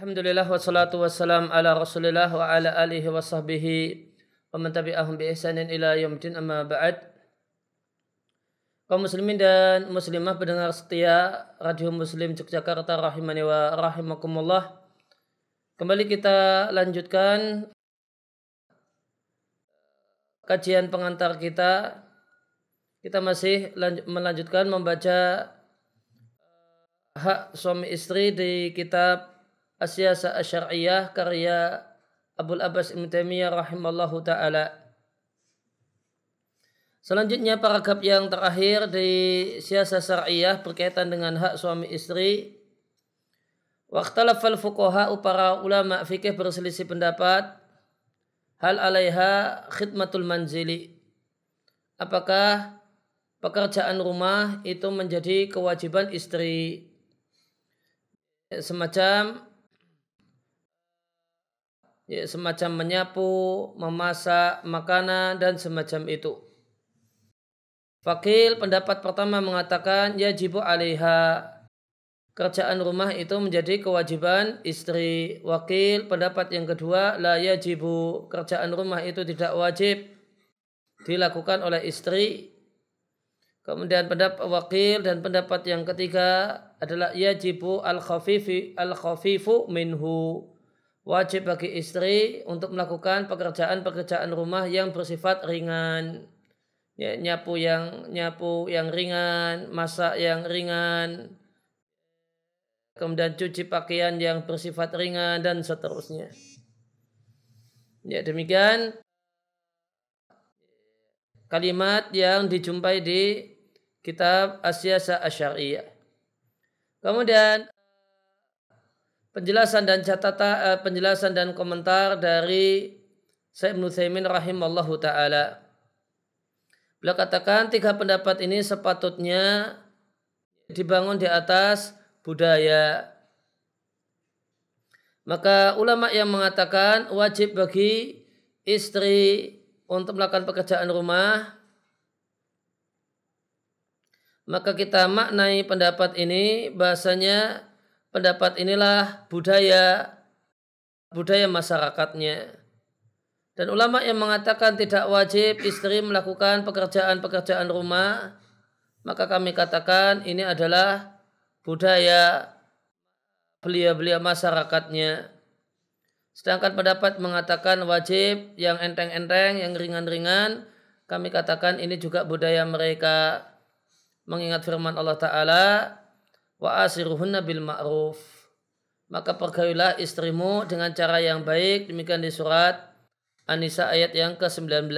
Alhamdulillah wassalatu wassalam ala rasulillah wa ala alihi wa sahbihi wa mentabi'ahum bi ihsanin ila yaumdin amma ba'd kaum muslimin dan muslimah pendengar setia Radio Muslim Yogyakarta rahimani wa rahimakumullah kembali kita lanjutkan kajian pengantar kita kita masih melanjutkan membaca hak suami istri di kitab Asyasa Asyariyah karya Abu Abbas Ibn Taimiyah rahimallahu taala. Selanjutnya paragraf yang terakhir di siasa syariah berkaitan dengan hak suami istri. Waktalafal fukoha para ulama fikih berselisih pendapat hal alaiha khidmatul manzili. Apakah pekerjaan rumah itu menjadi kewajiban istri semacam ya, semacam menyapu, memasak makanan dan semacam itu. Fakil pendapat pertama mengatakan ya jibu alaiha kerjaan rumah itu menjadi kewajiban istri. Wakil pendapat yang kedua la jibu kerjaan rumah itu tidak wajib dilakukan oleh istri. Kemudian pendapat wakil dan pendapat yang ketiga adalah yajibu al khafifi al khafifu minhu wajib bagi istri untuk melakukan pekerjaan-pekerjaan rumah yang bersifat ringan ya, nyapu yang nyapu yang ringan masak yang ringan kemudian cuci pakaian yang bersifat ringan dan seterusnya ya demikian kalimat yang dijumpai di kitab Asyasa Asyariyah kemudian penjelasan dan catatan eh, penjelasan dan komentar dari Syekh Ibnu Thaimin rahimallahu taala. Beliau katakan tiga pendapat ini sepatutnya dibangun di atas budaya. Maka ulama yang mengatakan wajib bagi istri untuk melakukan pekerjaan rumah maka kita maknai pendapat ini bahasanya pendapat inilah budaya budaya masyarakatnya. Dan ulama yang mengatakan tidak wajib istri melakukan pekerjaan-pekerjaan rumah, maka kami katakan ini adalah budaya belia-belia masyarakatnya. Sedangkan pendapat mengatakan wajib yang enteng-enteng, yang ringan-ringan, kami katakan ini juga budaya mereka mengingat firman Allah Ta'ala wa asiruhunna bil ma'ruf maka pergaulilah istrimu dengan cara yang baik demikian di surat An-Nisa ayat yang ke-19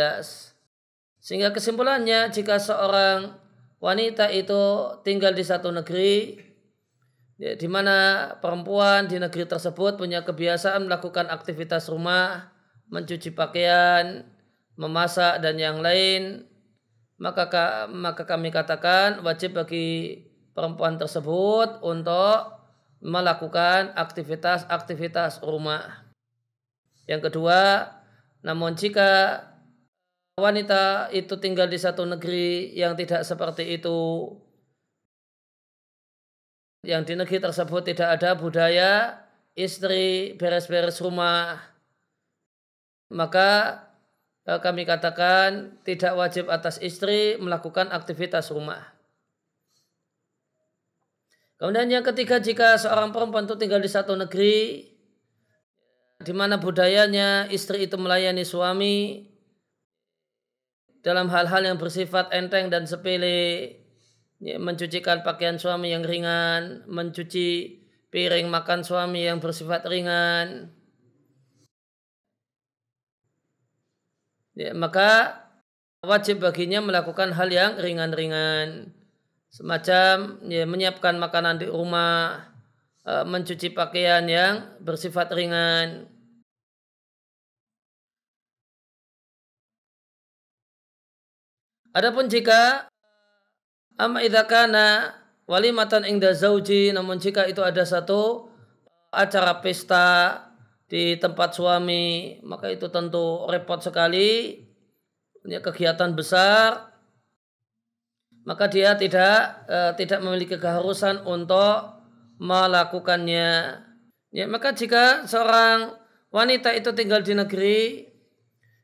sehingga kesimpulannya jika seorang wanita itu tinggal di satu negeri ya, di mana perempuan di negeri tersebut punya kebiasaan melakukan aktivitas rumah mencuci pakaian memasak dan yang lain maka maka kami katakan wajib bagi perempuan tersebut untuk melakukan aktivitas-aktivitas rumah. Yang kedua, namun jika wanita itu tinggal di satu negeri yang tidak seperti itu, yang di negeri tersebut tidak ada budaya istri beres-beres rumah, maka eh, kami katakan tidak wajib atas istri melakukan aktivitas rumah. Kemudian yang ketiga, jika seorang perempuan itu tinggal di satu negeri, di mana budayanya istri itu melayani suami dalam hal-hal yang bersifat enteng dan sepele, ya, mencucikan pakaian suami yang ringan, mencuci piring makan suami yang bersifat ringan. Ya, maka wajib baginya melakukan hal yang ringan-ringan semacam ya, menyiapkan makanan di rumah, eh, mencuci pakaian yang bersifat ringan. Adapun jika amma kana walimatan ingda zauji namun jika itu ada satu acara pesta di tempat suami maka itu tentu repot sekali punya kegiatan besar maka dia tidak e, tidak memiliki keharusan untuk melakukannya. Ya, maka jika seorang wanita itu tinggal di negeri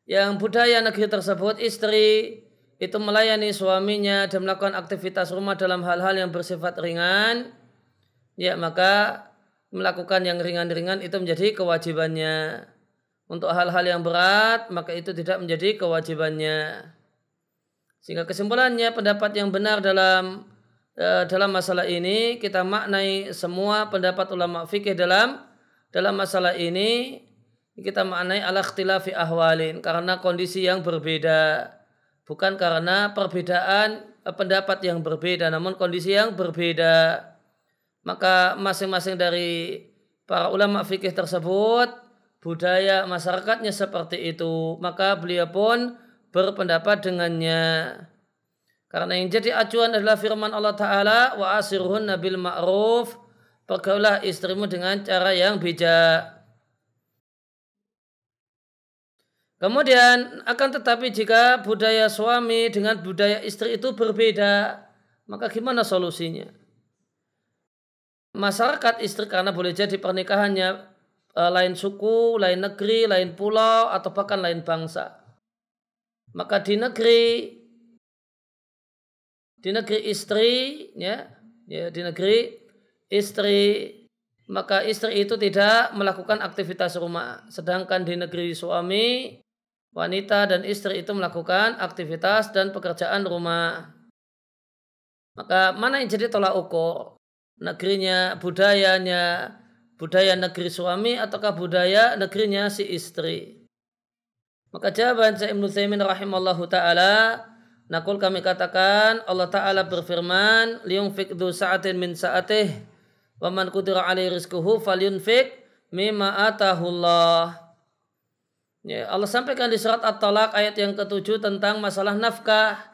yang budaya negeri tersebut istri itu melayani suaminya dan melakukan aktivitas rumah dalam hal-hal yang bersifat ringan, ya maka melakukan yang ringan-ringan itu menjadi kewajibannya. Untuk hal-hal yang berat, maka itu tidak menjadi kewajibannya. Sehingga kesimpulannya pendapat yang benar dalam eh, dalam masalah ini kita maknai semua pendapat ulama fikih dalam dalam masalah ini kita maknai ala ikhtilafi ahwalin karena kondisi yang berbeda bukan karena perbedaan eh, pendapat yang berbeda namun kondisi yang berbeda maka masing-masing dari para ulama fikih tersebut budaya masyarakatnya seperti itu maka beliau pun berpendapat dengannya. Karena yang jadi acuan adalah firman Allah Ta'ala wa asirhun nabil ma'ruf pergaulah istrimu dengan cara yang bijak. Kemudian akan tetapi jika budaya suami dengan budaya istri itu berbeda, maka gimana solusinya? Masyarakat istri karena boleh jadi pernikahannya eh, lain suku, lain negeri, lain pulau, atau bahkan lain bangsa. Maka di negeri di negeri istri ya, ya di negeri istri maka istri itu tidak melakukan aktivitas rumah sedangkan di negeri suami wanita dan istri itu melakukan aktivitas dan pekerjaan rumah maka mana yang jadi tolak ukur negerinya budayanya budaya negeri suami ataukah budaya negerinya si istri maka jawaban saya Ibn Thaymin rahimallahu ta'ala Nakul kami katakan Allah Ta'ala berfirman Liungfik du sa'atin min sa'atih Waman kudira alaih rizkuhu fik, Mima atahullah ya, Allah sampaikan di surat At-Talaq ayat yang ketujuh tentang masalah nafkah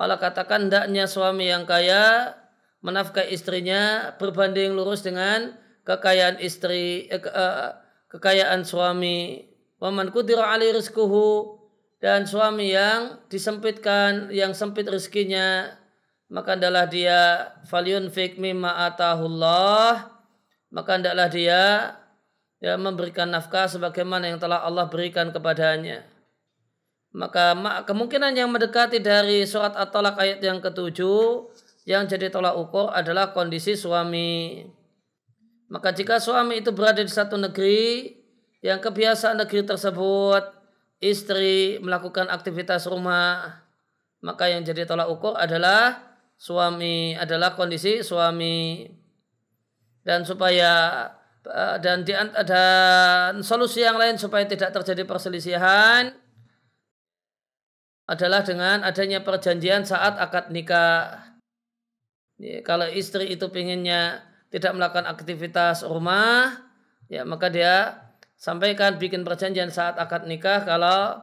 Allah katakan hendaknya suami yang kaya menafkahi istrinya berbanding lurus dengan kekayaan istri eh, ke, eh, kekayaan suami Waman kudiru ali rizkuhu dan suami yang disempitkan yang sempit rezekinya maka adalah dia falyunfik mimma atahullah maka hendaklah dia ya, memberikan nafkah sebagaimana yang telah Allah berikan kepadanya. Maka kemungkinan yang mendekati dari surat At-Talaq ayat yang ketujuh yang jadi tolak ukur adalah kondisi suami. Maka jika suami itu berada di satu negeri yang kebiasaan negeri tersebut istri melakukan aktivitas rumah maka yang jadi tolak ukur adalah suami adalah kondisi suami dan supaya eh, dan di dan solusi yang lain supaya tidak terjadi perselisihan adalah dengan adanya perjanjian saat akad nikah. Ya, kalau istri itu pinginnya tidak melakukan aktivitas rumah, ya maka dia sampaikan bikin perjanjian saat akad nikah kalau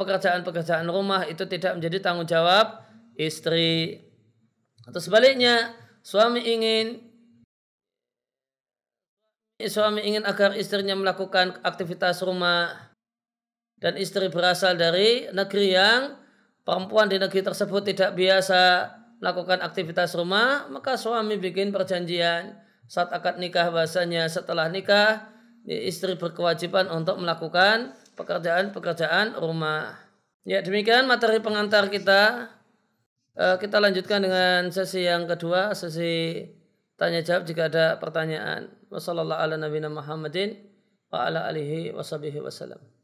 pekerjaan-pekerjaan rumah itu tidak menjadi tanggung jawab istri. Atau sebaliknya, suami ingin suami ingin agar istrinya melakukan aktivitas rumah dan istri berasal dari negeri yang perempuan di negeri tersebut tidak biasa melakukan aktivitas rumah, maka suami bikin perjanjian saat akad nikah bahasanya setelah nikah istri berkewajiban untuk melakukan pekerjaan-pekerjaan rumah. Ya demikian materi pengantar kita. Eh, kita lanjutkan dengan sesi yang kedua, sesi tanya jawab jika ada pertanyaan. Wassalamualaikum warahmatullahi wabarakatuh.